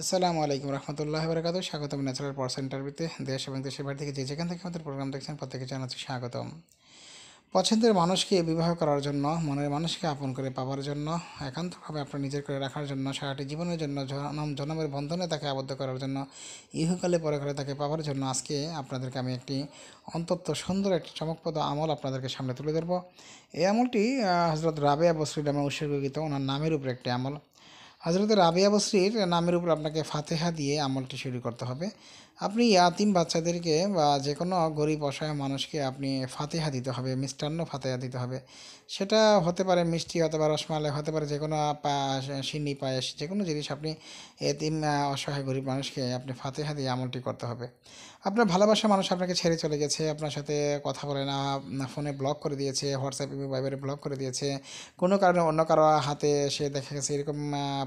আসসালামু আলাইকুম রহমতুল্লাহ বরকাত স্বাগতম ন্যাচারাল পাওয়ার সেন্টারবিতে দেশ এবং দেশের বাড়ি থেকে যে যেখান থেকে আমাদের প্রোগ্রাম দেখছেন প্রত্যেকে জানাচ্ছি স্বাগতম পছন্দের মানুষকে বিবাহ করার জন্য মনের মানুষকে আপন করে পাওয়ার জন্য একান্তভাবে আপনার নিজের করে রাখার জন্য সারাটি জীবনের জন্য জনম জনমের বন্ধনে তাকে আবদ্ধ করার জন্য ইহকালে পরে করে তাকে পাওয়ার জন্য আজকে আপনাদেরকে আমি একটি অন্তত সুন্দর একটি চমকপ্রদ আমল আপনাদেরকে সামনে তুলে ধরবো এই আমলটি হজরত রাবে বসরিডামে উৎসর্গীত ওনার নামের উপরে একটি আমল হজরত রাবিয়া বসরির নামের উপর আপনাকে ফাতেহা দিয়ে আমলটি শুরু করতে হবে আপনি ইয়াতিম বাচ্চাদেরকে বা যে কোনো গরিব অসহায় মানুষকে আপনি ফাতেহা দিতে হবে মিষ্টান্ন ফাতেহা দিতে হবে সেটা হতে পারে মিষ্টি অথবা রসমালাই হতে পারে যে কোনো সিন্নি পায়েস যে কোনো জিনিস আপনি এতিম অসহায় গরিব মানুষকে আপনি ফাতেহা দিয়ে আমলটি করতে হবে আপনার ভালোবাসা মানুষ আপনাকে ছেড়ে চলে গেছে আপনার সাথে কথা বলে না ফোনে ব্লক করে দিয়েছে হোয়াটসঅ্যাপে বাইবারে ব্লক করে দিয়েছে কোনো কারণে অন্য কারো হাতে সে দেখা গেছে এরকম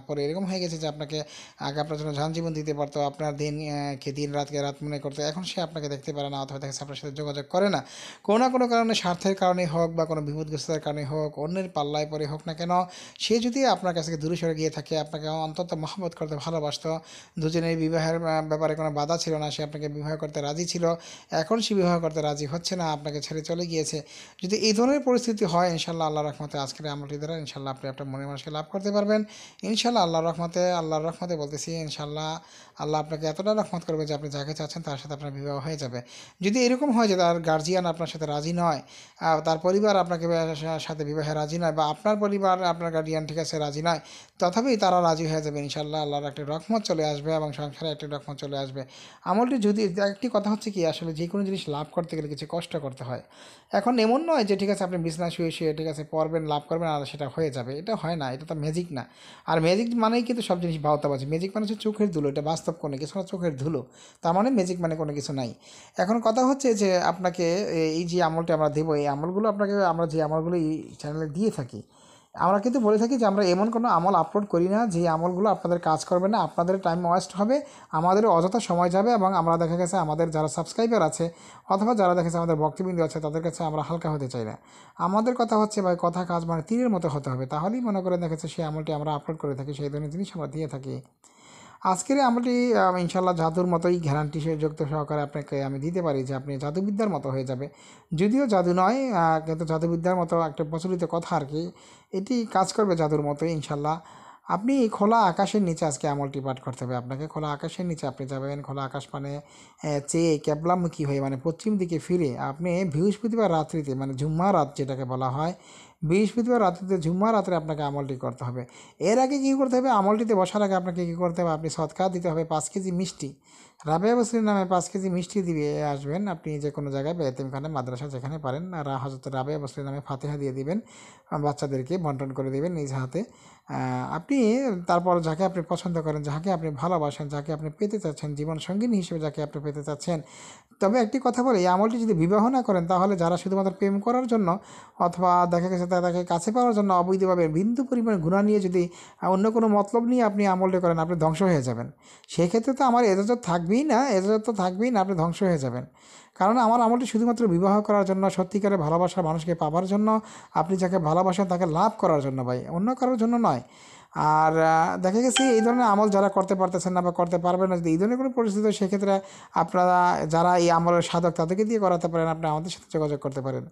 পরে এরকম হয়ে গেছে যে আপনাকে আগে আপনার জন্য জীবন দিতে পারতো আপনার কে দিন রাত রাতকে রাত মনে করতে এখন সে আপনাকে দেখতে পারে না অথবা দেখেছে আপনার সাথে যোগাযোগ করে না কোনো না কোনো কারণে স্বার্থের কারণে হোক বা কোনো বিপদগ্রস্ততার কারণে হোক অন্যের পাল্লায় পরে হোক না কেন সে যদি আপনার কাছে দূরে সরে গিয়ে থাকে আপনাকে অন্তত মহব্বত করতে ভালোবাসত দুজনের বিবাহের ব্যাপারে কোনো বাধা ছিল না সে আপনাকে বিবাহ করতে রাজি ছিল এখন সে বিবাহ করতে রাজি হচ্ছে না আপনাকে ছেড়ে চলে গিয়েছে যদি এই ধরনের পরিস্থিতি হয় ইনশাল্লাহ আল্লাহ রহমতে আজকের আমলটি দ্বারা ইনশাল্লাহ আপনি আপনার মনে মানুষকে লাভ করতে পারবেন ইনশাল্লাহ আল্লাহ রহমতে আল্লাহ রহমতে বলতেছি ইনশাল্লাহ আল্লাহ আপনাকে এতটা রহমত করবে যে আপনি যাকে চাচ্ছেন তার সাথে আপনার বিবাহ হয়ে যাবে যদি এরকম হয় যে তার গার্জিয়ান আপনার সাথে রাজি নয় তার পরিবার আপনাকে সাথে বিবাহে রাজি নয় বা আপনার পরিবার আপনার গার্জিয়ান ঠিক আছে রাজি নয় তথাপি তারা রাজি হয়ে যাবে ইনশাল্লাহ আল্লাহর একটি রকমত চলে আসবে এবং সংসারে একটি রকমত চলে আসবে আমলটি যদি একটি কথা হচ্ছে কি আসলে যে কোনো জিনিস লাভ করতে গেলে কিছু কষ্ট করতে হয় এখন এমন নয় যে ঠিক আছে আপনি বিছনা শুয়ে শুয়ে ঠিক আছে পড়বেন লাভ করবেন আর সেটা হয়ে যাবে এটা হয় না এটা তো ম্যাজিক না আর ম্যাজিক মানেই কিন্তু সব জিনিস বাহতাবাজি ম্যাজিক মানে হচ্ছে চোখের ধুলো এটা বাস্তব কোনো কিছু না চোখের ধুলো তার মানে ম্যাজিক মানে কোনো কিছু নাই এখন কথা হচ্ছে যে আপনাকে এই যে আমলটি আমরা দেবো এই আমলগুলো আপনাকে আমরা যে আমলগুলো এই চ্যানেলে দিয়ে থাকি আমরা কিন্তু বলে থাকি যে আমরা এমন কোনো আমল আপলোড করি না যে আমলগুলো আপনাদের কাজ করবে না আপনাদের টাইম ওয়েস্ট হবে আমাদের অযথা সময় যাবে এবং আমরা দেখা গেছে আমাদের যারা সাবস্ক্রাইবার আছে অথবা যারা দেখেছে আমাদের বক্তবিন্দু আছে তাদের কাছে আমরা হালকা হতে চাই না আমাদের কথা হচ্ছে ভাই কথা কাজ মানে তীরের মতো হতে হবে তাহলেই মনে করে দেখেছে সেই আমলটি আমরা আপলোড করে থাকি সেই ধরনের জিনিস আমরা দিয়ে থাকি আজকের আমলটি ইনশাল্লাহ জাদুর মতোই গ্যারান্টি যুক্ত সহকারে আপনাকে আমি দিতে পারি যে আপনি জাদুবিদ্যার মতো হয়ে যাবে যদিও জাদু নয় কিন্তু জাদুবিদ্যার মতো একটা প্রচলিত কথা আর কি এটি কাজ করবে জাদুর মতোই ইনশাল্লাহ আপনি খোলা আকাশের নিচে আজকে আমলটি পাঠ করতে হবে আপনাকে খোলা আকাশের নিচে আপনি যাবেন খোলা আকাশ মানে চেয়ে ক্যাবলামুখী হয়ে মানে পশ্চিম দিকে ফিরে আপনি বৃহস্পতিবার রাত্রিতে মানে ঝুম্মা রাত যেটাকে বলা হয় বৃহস্পতিবার রাত্রিতে ঝুম্মা রাত্রে আপনাকে আমলটি করতে হবে এর আগে কী করতে হবে আমলটিতে বসার আগে আপনাকে কী করতে হবে আপনি সৎকার দিতে হবে পাঁচ কেজি মিষ্টি রাবেয়া বসির নামে পাঁচ কেজি মিষ্টি দিয়ে আসবেন আপনি যে কোনো জায়গায় বেতিমখানে মাদ্রাসা যেখানে পারেন হজরত রাবেয়া বসির নামে ফাতেহা দিয়ে দিবেন বাচ্চাদেরকে বন্টন করে দেবেন নিজ হাতে আপনি তারপর যাকে আপনি পছন্দ করেন যাকে আপনি ভালোবাসেন যাকে আপনি পেতে চাচ্ছেন জীবন সঙ্গিনী হিসেবে যাকে আপনি পেতে চাচ্ছেন তবে একটি কথা বলি এই আমলটি যদি বিবাহ না করেন তাহলে যারা শুধুমাত্র প্রেম করার জন্য অথবা দেখা গেছে সাথে তাকে কাছে পাওয়ার জন্য অবৈধভাবে বিন্দু পরিমাণ গুণা নিয়ে যদি অন্য কোনো মতলব নিয়ে আপনি আমলটা করেন আপনি ধ্বংস হয়ে যাবেন সেক্ষেত্রে তো আমার এজাজত থাকবেই না এজাজত তো থাকবেই না আপনি ধ্বংস হয়ে যাবেন কারণ আমার আমলটি শুধুমাত্র বিবাহ করার জন্য সত্যিকারের ভালোবাসা মানুষকে পাবার জন্য আপনি যাকে ভালোবাসেন তাকে লাভ করার জন্য ভাই অন্য কারোর জন্য নয় আর দেখা গেছে এই ধরনের আমল যারা করতে পারতেছেন না বা করতে পারবেন না যদি এই ধরনের কোনো পরিস্থিতি সেক্ষেত্রে আপনারা যারা এই আমলের সাধক তাদেরকে দিয়ে করাতে পারেন আপনি আমাদের সাথে যোগাযোগ করতে পারেন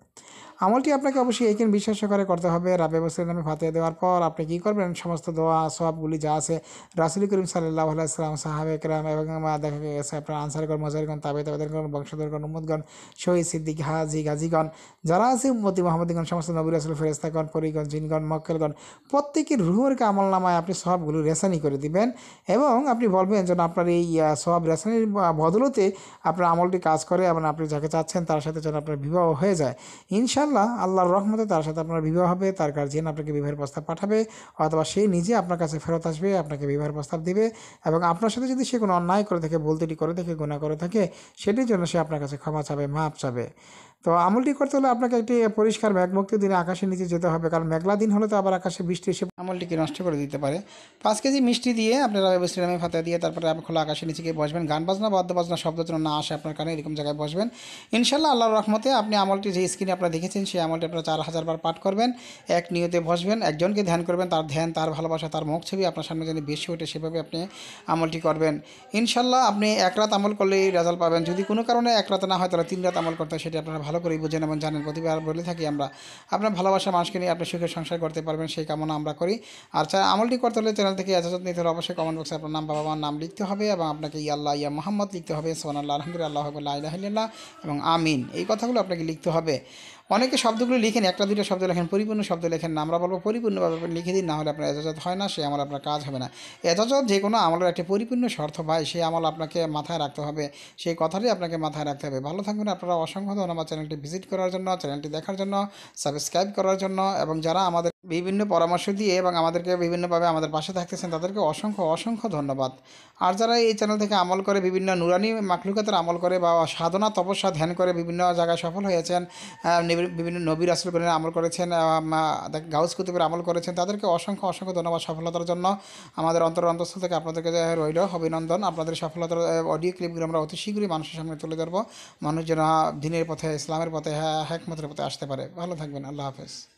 আমলটি আপনাকে অবশ্যই এইখানে বিশ্বাস করে করতে হবে রাবে বসলের নামে ফাতে দেওয়ার পর আপনি কী করবেন সমস্ত দোয়া সবগুলি যা আছে রাসুল করিম সাল্লাহ আলাইসলাম সাহাবে কেরাম এবং দেখা গেছে আপনার আনসারগণ মজারগণ তাবে তাবেদারগণ বংশধরগণ উম্মদগণ শহীদ সিদ্দিক হাজি গাজীগণ যারা আছে উম্মতি মোহাম্মদগণ সমস্ত নবী রাসুল ফেরেস্তাগণ পরিগণ জিনগণ মক্কেলগণ প্রত্যেকের রুহরকে আমল আমলনামায় আপনি সবগুলো রেশানি করে দিবেন এবং আপনি বলবেন যেন আপনার এই সব রেসানির বদলতে আপনার আমলটি কাজ করে এবং আপনি যাকে চাচ্ছেন তার সাথে যেন আপনার বিবাহ হয়ে যায় ইনশাল্লাহ আল্লাহর রহমতে তার সাথে আপনার বিবাহ হবে তার গার্জিয়ান আপনাকে বিবাহের প্রস্তাব পাঠাবে অথবা সে নিজে আপনার কাছে ফেরত আসবে আপনাকে বিবাহের প্রস্তাব দিবে এবং আপনার সাথে যদি সে কোনো অন্যায় করে থাকে বলতেটি করে থাকে গুণা করে থাকে সেটির জন্য সে আপনার কাছে ক্ষমা চাবে মাপ চাবে তো আমলটি করতে হলে আপনাকে একটি পরিষ্কার মেঘমুক্ত দিনে আকাশের নিচে যেতে হবে কারণ মেঘলা দিন হলে তো আবার আকাশে বৃষ্টি এসে আমলটিকে নষ্ট করে দিতে পারে পাঁচ কেজি মিষ্টি দিয়ে আপনারা শ্রীরামে ফাতে দিয়ে তারপরে আপনি খোলা আকাশের নিচে গিয়ে বসবেন গান বাজনা বাদ্য বাজনা শব্দ যেন না আসে আপনার কানে এরকম জায়গায় বসবেন ইনশাল্লাহ আল্লাহর রহমতে আপনি আমলটি যে স্ক্রিনে আপনারা দেখেছেন সেই আমলটি আপনারা চার হাজার বার পাঠ করবেন এক নিয়তে বসবেন একজনকে ধ্যান করবেন তার ধ্যান তার ভালোবাসা তার মুখ ছবি আপনার সামনে যেন বেশি ওঠে সেভাবে আপনি আমলটি করবেন ইনশাল্লাহ আপনি এক রাত আমল করলেই রেজাল্ট পাবেন যদি কোনো কারণে এক রাত না হয় তাহলে তিন রাত আমল করতে সেটি আপনারা ভালো করেই বোঝেন এবং জানেন প্রতিবার বলে থাকি আমরা আপনার ভালোবাসা মানুষকে নিয়ে আপনি সুখের সংসার করতে পারবেন সেই কামনা আমরা করি আর চাই আমলটি করতে হলে চ্যানেল থেকে এজাজত নিতে হলে অবশ্যই কমেন্ট বক্সে আপনার নাম বাবা নাম লিখতে হবে এবং আপনাকে আল্লাহ ইয়া মোহাম্মদ লিখতে হবে সোনাল্লাহ আল্লাহ আলহামদুলিল্লাহ আল্লাহ আল্লাহ এবং আমিন এই কথাগুলো আপনাকে লিখতে হবে অনেকে শব্দগুলো লিখেন একটা দুটো শব্দ লেখেন পরিপূর্ণ শব্দ লেখেন না আমরা বলবো পরিপূর্ণভাবে আপনি লিখে দিন না হলে আপনার এজাজত হয় না সে আমার আপনার কাজ হবে না এজাজত যে কোনো আমলের একটি পরিপূর্ণ শর্ত ভাই সেই আমল আপনাকে মাথায় রাখতে হবে সেই কথাটি আপনাকে মাথায় রাখতে হবে ভালো থাকবেন আপনারা অসংখ্য ধন্যবাদ চ্যানেলটি ভিজিট করার জন্য চ্যানেলটি দেখার জন্য সাবস্ক্রাইব করার জন্য এবং যারা আমাদের বিভিন্ন পরামর্শ দিয়ে এবং আমাদেরকে বিভিন্নভাবে আমাদের পাশে থাকতেছেন তাদেরকে অসংখ্য অসংখ্য ধন্যবাদ আর যারা এই চ্যানেল থেকে আমল করে বিভিন্ন নুরানি মাকলুকাতের আমল করে বা সাধনা তপস্যা ধ্যান করে বিভিন্ন জায়গায় সফল হয়েছেন বিভিন্ন নবীর করে আমল করেছেন গাউস কুতুবের আমল করেছেন তাদেরকে অসংখ্য অসংখ্য ধন্যবাদ সফলতার জন্য আমাদের অন্তর অন্তস্থ থেকে আপনাদেরকে রইল অভিনন্দন আপনাদের সফলতার অডিও ক্লিপগুলো আমরা অতি শীঘ্রই মানুষের সামনে তুলে ধরবো মানুষ যেন দিনের পথে ইসলামের পথে হ্যাঁ হ্যাকমতের পথে আসতে পারে ভালো থাকবেন আল্লাহ হাফেজ